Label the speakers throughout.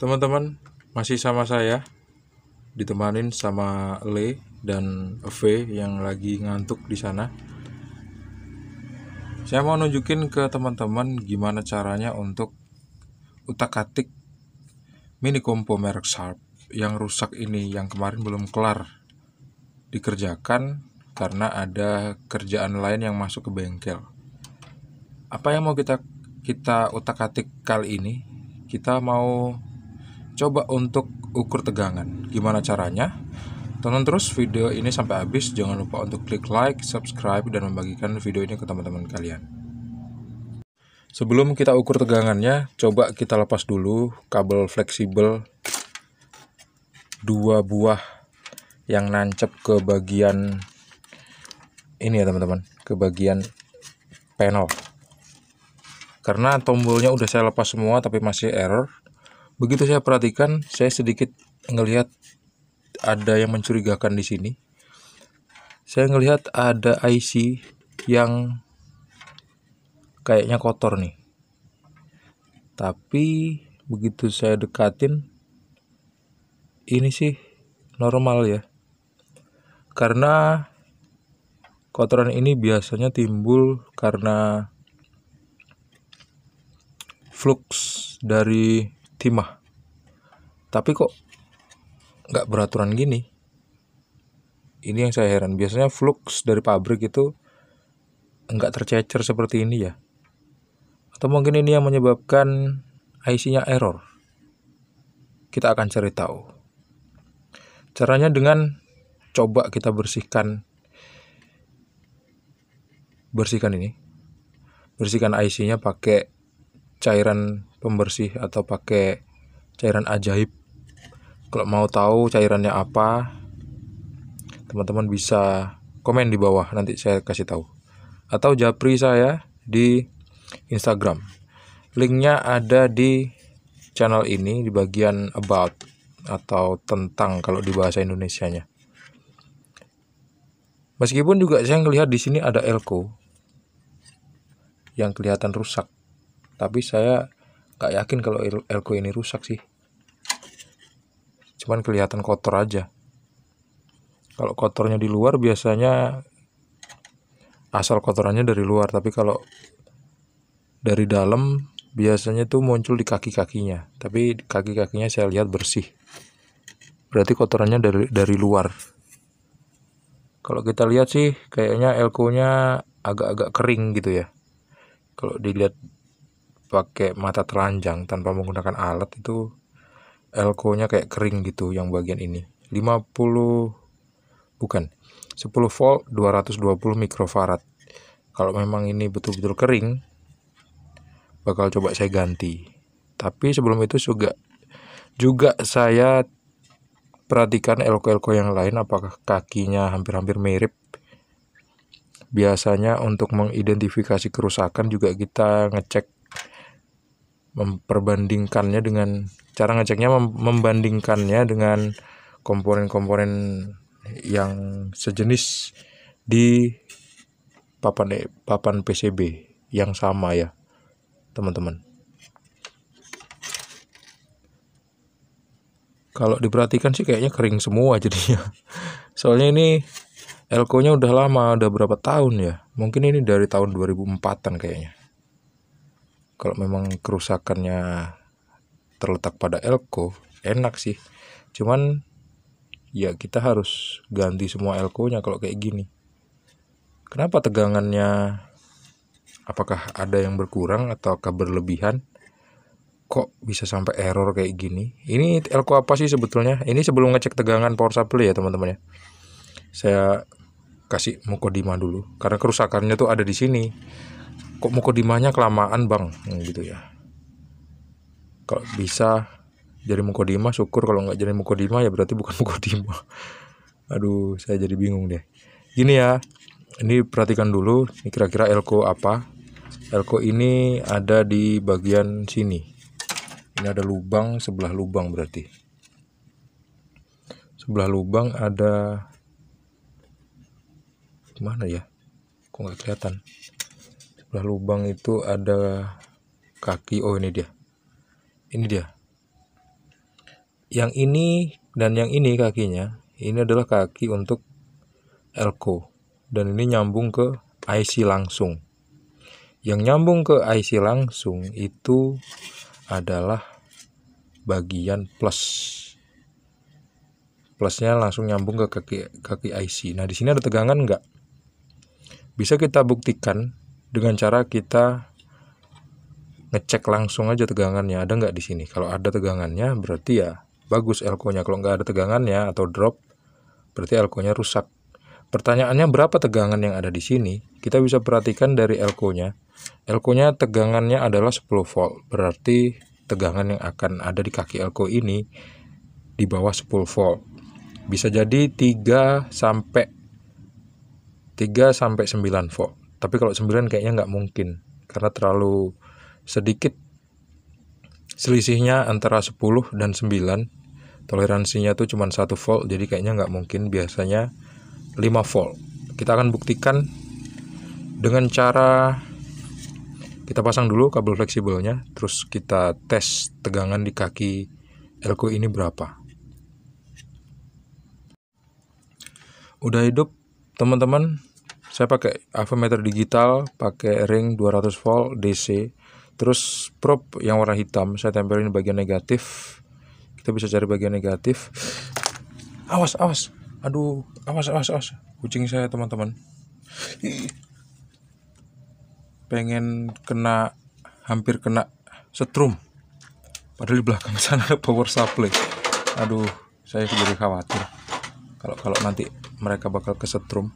Speaker 1: teman-teman masih sama saya ditemanin sama Le dan V yang lagi ngantuk di sana saya mau nunjukin ke teman-teman gimana caranya untuk utak-atik mini kompo merek Sharp yang rusak ini yang kemarin belum kelar dikerjakan karena ada kerjaan lain yang masuk ke bengkel apa yang mau kita kita utak-atik kali ini kita mau coba untuk ukur tegangan. Gimana caranya? Tonton terus video ini sampai habis. Jangan lupa untuk klik like, subscribe, dan membagikan video ini ke teman-teman kalian. Sebelum kita ukur tegangannya, coba kita lepas dulu kabel fleksibel dua buah yang nancep ke bagian ini ya teman-teman, ke bagian panel. Karena tombolnya udah saya lepas semua tapi masih error, begitu saya perhatikan saya sedikit ngelihat ada yang mencurigakan di sini saya ngelihat ada IC yang kayaknya kotor nih tapi begitu saya dekatin ini sih normal ya karena kotoran ini biasanya timbul karena flux dari timah tapi kok nggak beraturan gini ini yang saya heran biasanya flux dari pabrik itu nggak tercecer seperti ini ya atau mungkin ini yang menyebabkan IC-nya error kita akan cari tahu caranya dengan coba kita bersihkan bersihkan ini bersihkan IC-nya pakai cairan pembersih atau pakai cairan ajaib kalau mau tahu cairannya apa teman-teman bisa komen di bawah nanti saya kasih tahu atau japri saya di Instagram linknya ada di channel ini di bagian about atau tentang kalau di bahasa Indonesia-nya. meskipun juga saya melihat di sini ada elko yang kelihatan rusak tapi saya gak yakin kalau elko ini rusak sih cuman kelihatan kotor aja kalau kotornya di luar biasanya asal kotorannya dari luar tapi kalau dari dalam biasanya tuh muncul di kaki-kakinya tapi kaki-kakinya saya lihat bersih berarti kotorannya dari dari luar kalau kita lihat sih kayaknya elko-nya agak-agak kering gitu ya kalau dilihat pakai mata telanjang tanpa menggunakan alat itu elko-nya kayak kering gitu yang bagian ini 50 bukan 10 volt 220 mikrofarad kalau memang ini betul-betul kering bakal coba saya ganti tapi sebelum itu juga juga saya perhatikan elko-elko yang lain apakah kakinya hampir-hampir mirip biasanya untuk mengidentifikasi kerusakan juga kita ngecek memperbandingkannya dengan cara ngeceknya mem membandingkannya dengan komponen-komponen yang sejenis di papan papan PCB yang sama ya teman-teman kalau diperhatikan sih kayaknya kering semua jadinya soalnya ini elko nya udah lama udah berapa tahun ya mungkin ini dari tahun 2004an kayaknya kalau memang kerusakannya terletak pada elko enak sih cuman ya kita harus ganti semua elko nya kalau kayak gini kenapa tegangannya apakah ada yang berkurang ataukah berlebihan kok bisa sampai error kayak gini ini elko apa sih sebetulnya ini sebelum ngecek tegangan power supply ya teman-teman ya saya kasih mukodima dulu karena kerusakannya tuh ada di sini kok mukodimahnya kelamaan bang hmm, gitu ya kalau bisa jadi mukodimah syukur kalau nggak jadi mukodimah ya berarti bukan mukodimah aduh saya jadi bingung deh gini ya ini perhatikan dulu ini kira-kira elko apa elko ini ada di bagian sini ini ada lubang sebelah lubang berarti sebelah lubang ada mana ya kok nggak kelihatan sebelah lubang itu ada kaki oh ini dia ini dia yang ini dan yang ini kakinya ini adalah kaki untuk elko dan ini nyambung ke IC langsung yang nyambung ke IC langsung itu adalah bagian plus plusnya langsung nyambung ke kaki kaki IC nah di sini ada tegangan nggak bisa kita buktikan dengan cara kita ngecek langsung aja tegangannya ada nggak di sini kalau ada tegangannya berarti ya bagus elko nya kalau nggak ada tegangannya atau drop berarti elko nya rusak pertanyaannya berapa tegangan yang ada di sini kita bisa perhatikan dari elko nya elko nya tegangannya adalah 10 volt berarti tegangan yang akan ada di kaki elko ini di bawah 10 volt bisa jadi 3 sampai 3 sampai 9 volt tapi kalau 9 kayaknya nggak mungkin karena terlalu sedikit selisihnya antara 10 dan 9 toleransinya tuh cuma 1 volt jadi kayaknya nggak mungkin biasanya 5 volt kita akan buktikan dengan cara kita pasang dulu kabel fleksibelnya terus kita tes tegangan di kaki elko ini berapa udah hidup teman-teman saya pakai avometer digital pakai ring 200 volt DC terus probe yang warna hitam saya tempelin di bagian negatif kita bisa cari bagian negatif awas awas aduh awas awas awas kucing saya teman-teman pengen kena hampir kena setrum padahal di belakang sana ada power supply aduh saya jadi khawatir kalau kalau nanti mereka bakal kesetrum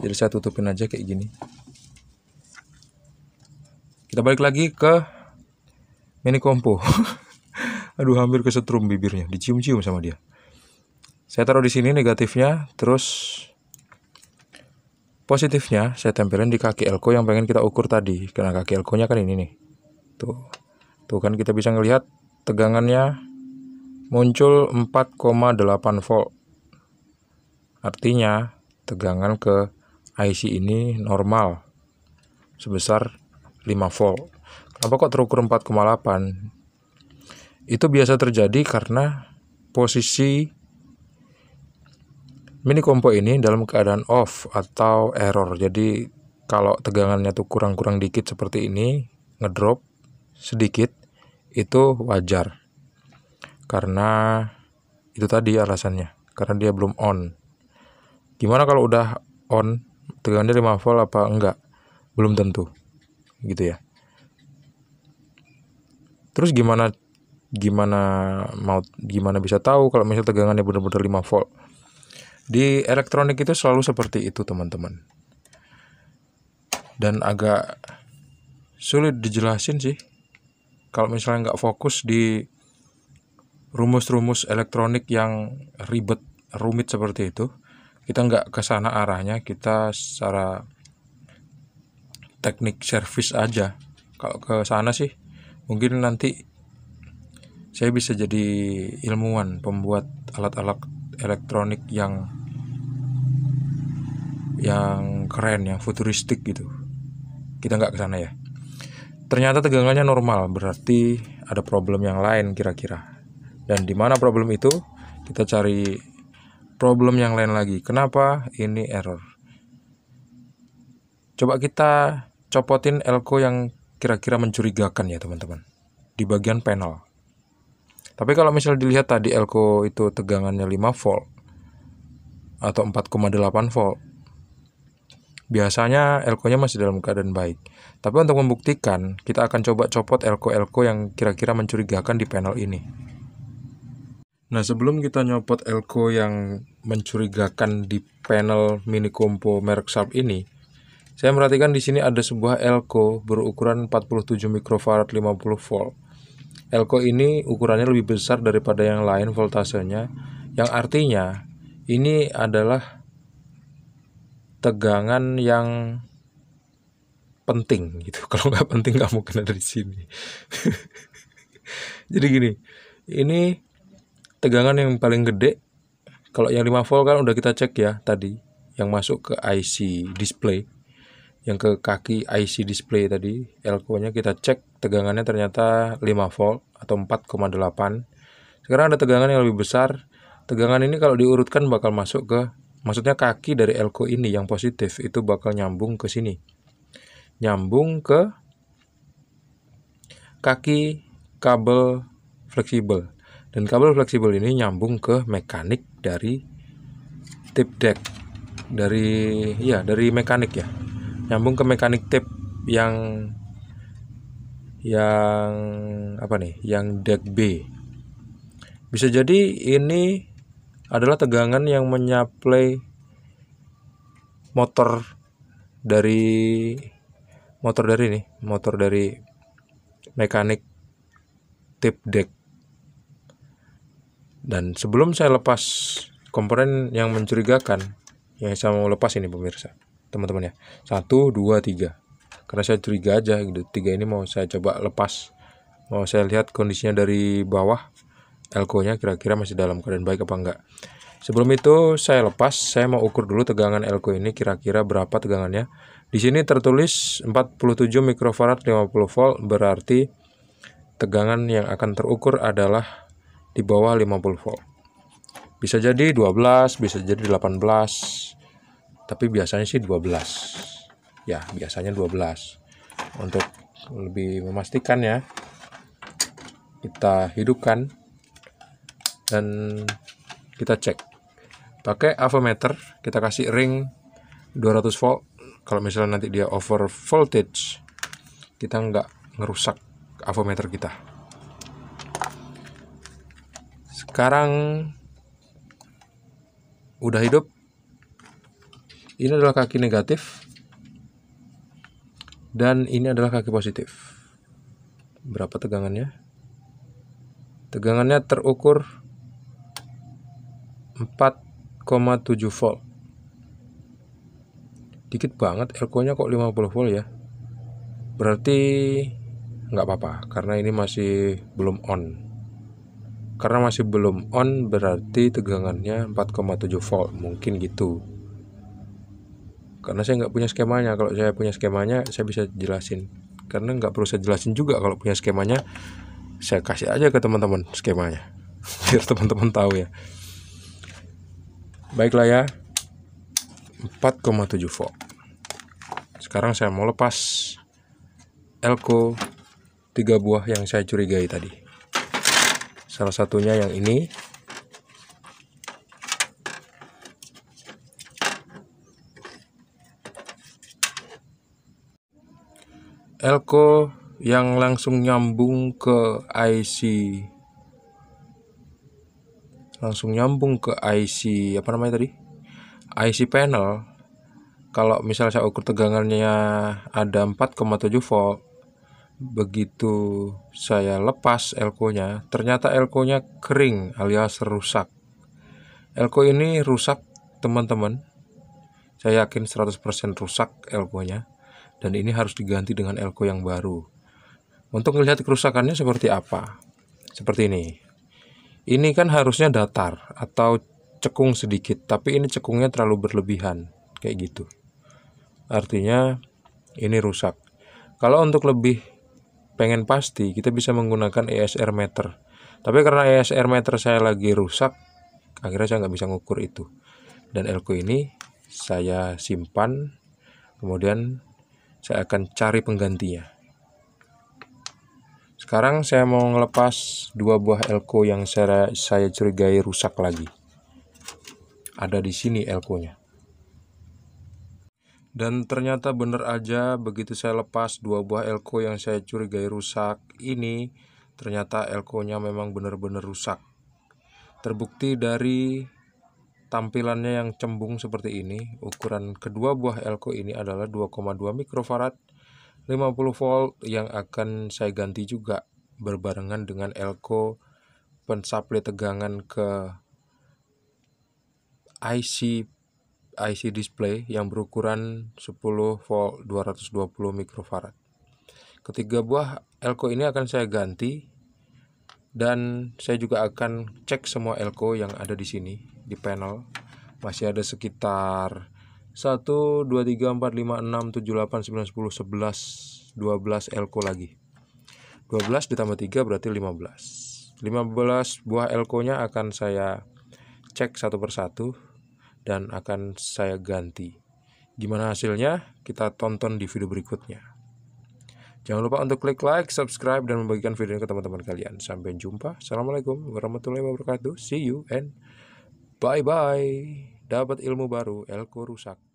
Speaker 1: jadi saya tutupin aja kayak gini kita balik lagi ke mini kompo aduh hampir kesetrum bibirnya dicium-cium sama dia saya taruh di sini negatifnya terus positifnya saya tempelin di kaki elko yang pengen kita ukur tadi karena kaki elkonya kan ini nih tuh tuh kan kita bisa ngelihat tegangannya muncul 4,8 volt artinya tegangan ke IC ini normal sebesar 5 volt. Kenapa kok terukur 4,8? Itu biasa terjadi karena posisi mini kompo ini dalam keadaan off atau error. Jadi kalau tegangannya tuh kurang-kurang dikit seperti ini, ngedrop sedikit, itu wajar. Karena itu tadi alasannya, karena dia belum on. Gimana kalau udah on tegangannya 5 volt apa enggak belum tentu gitu ya terus gimana gimana mau gimana bisa tahu kalau misalnya tegangannya benar-benar 5 volt di elektronik itu selalu seperti itu teman-teman dan agak sulit dijelasin sih kalau misalnya nggak fokus di rumus-rumus elektronik yang ribet rumit seperti itu kita nggak ke sana arahnya kita secara teknik service aja kalau ke sana sih mungkin nanti saya bisa jadi ilmuwan pembuat alat-alat elektronik yang yang keren yang futuristik gitu kita nggak ke sana ya ternyata tegangannya normal berarti ada problem yang lain kira-kira dan di mana problem itu kita cari problem yang lain lagi. Kenapa ini error? Coba kita copotin elko yang kira-kira mencurigakan ya teman-teman di bagian panel. Tapi kalau misal dilihat tadi elko itu tegangannya 5 volt atau 4,8 volt. Biasanya elko-nya masih dalam keadaan baik. Tapi untuk membuktikan, kita akan coba copot elko-elko yang kira-kira mencurigakan di panel ini. Nah sebelum kita nyopot elko yang mencurigakan di panel mini kompo merek Sharp ini, saya perhatikan di sini ada sebuah elko berukuran 47 mikrofarad 50 volt. Elko ini ukurannya lebih besar daripada yang lain voltasenya, yang artinya ini adalah tegangan yang penting gitu. Kalau nggak penting nggak mungkin ada di sini. Jadi gini, ini tegangan yang paling gede kalau yang 5 volt kan udah kita cek ya tadi yang masuk ke IC display yang ke kaki IC display tadi elko nya kita cek tegangannya ternyata 5 volt atau 4,8 sekarang ada tegangan yang lebih besar tegangan ini kalau diurutkan bakal masuk ke maksudnya kaki dari elko ini yang positif itu bakal nyambung ke sini nyambung ke kaki kabel fleksibel dan kabel fleksibel ini nyambung ke mekanik dari tip deck dari ya dari mekanik ya. Nyambung ke mekanik tip yang yang apa nih? Yang deck B. Bisa jadi ini adalah tegangan yang menyaplai motor dari motor dari ini, motor dari mekanik tip deck dan sebelum saya lepas komponen yang mencurigakan, yang saya mau lepas ini pemirsa, teman-teman ya. Satu, dua, tiga. Karena saya curiga aja gitu. Tiga ini mau saya coba lepas. Mau saya lihat kondisinya dari bawah. Elko-nya kira-kira masih dalam keadaan baik apa enggak. Sebelum itu saya lepas, saya mau ukur dulu tegangan elko ini kira-kira berapa tegangannya. Di sini tertulis 47 mikrofarad 50 volt berarti tegangan yang akan terukur adalah di bawah 50 volt. Bisa jadi 12, bisa jadi 18. Tapi biasanya sih 12. Ya, biasanya 12. Untuk lebih memastikan ya, kita hidupkan dan kita cek. Pakai avometer, kita kasih ring 200 volt. Kalau misalnya nanti dia over voltage, kita nggak ngerusak avometer kita sekarang udah hidup ini adalah kaki negatif dan ini adalah kaki positif berapa tegangannya tegangannya terukur 4,7 volt dikit banget elko nya kok 50 volt ya berarti nggak apa-apa karena ini masih belum on karena masih belum on berarti tegangannya 4,7 volt mungkin gitu karena saya nggak punya skemanya kalau saya punya skemanya saya bisa jelasin karena nggak perlu saya jelasin juga kalau punya skemanya saya kasih aja ke teman-teman skemanya biar teman-teman tahu ya baiklah ya 4,7 volt sekarang saya mau lepas elko 3 buah yang saya curigai tadi salah satunya yang ini elko yang langsung nyambung ke IC langsung nyambung ke IC apa namanya tadi IC panel kalau misalnya saya ukur tegangannya ada 4,7 volt begitu saya lepas elkonya, ternyata elkonya kering alias rusak. Elko ini rusak, teman-teman. Saya yakin 100% rusak elkonya dan ini harus diganti dengan elko yang baru. Untuk melihat kerusakannya seperti apa? Seperti ini. Ini kan harusnya datar atau cekung sedikit, tapi ini cekungnya terlalu berlebihan, kayak gitu. Artinya ini rusak. Kalau untuk lebih pengen pasti kita bisa menggunakan ESR meter tapi karena ESR meter saya lagi rusak akhirnya saya nggak bisa ngukur itu dan elko ini saya simpan kemudian saya akan cari penggantinya sekarang saya mau ngelepas dua buah elko yang saya, saya curigai rusak lagi ada di sini elkonya dan ternyata benar aja begitu saya lepas dua buah elko yang saya curigai rusak ini ternyata elkonya memang benar-benar rusak. Terbukti dari tampilannya yang cembung seperti ini, ukuran kedua buah elko ini adalah 2,2 mikrofarad 50 volt yang akan saya ganti juga berbarengan dengan elko pensaple tegangan ke IC IC display yang berukuran 10 volt 220 mikrofarad. Ketiga buah elko ini akan saya ganti dan saya juga akan cek semua elko yang ada di sini di panel. Masih ada sekitar 1 2 3 4 5 6 7 8 9 10 11 12 elko lagi. 12 ditambah 3 berarti 15. 15 buah elko-nya akan saya cek satu persatu dan akan saya ganti. Gimana hasilnya? Kita tonton di video berikutnya. Jangan lupa untuk klik like, subscribe, dan membagikan video ini ke teman-teman kalian. Sampai jumpa. Assalamualaikum warahmatullahi wabarakatuh. See you and bye-bye. Dapat ilmu baru, elko rusak.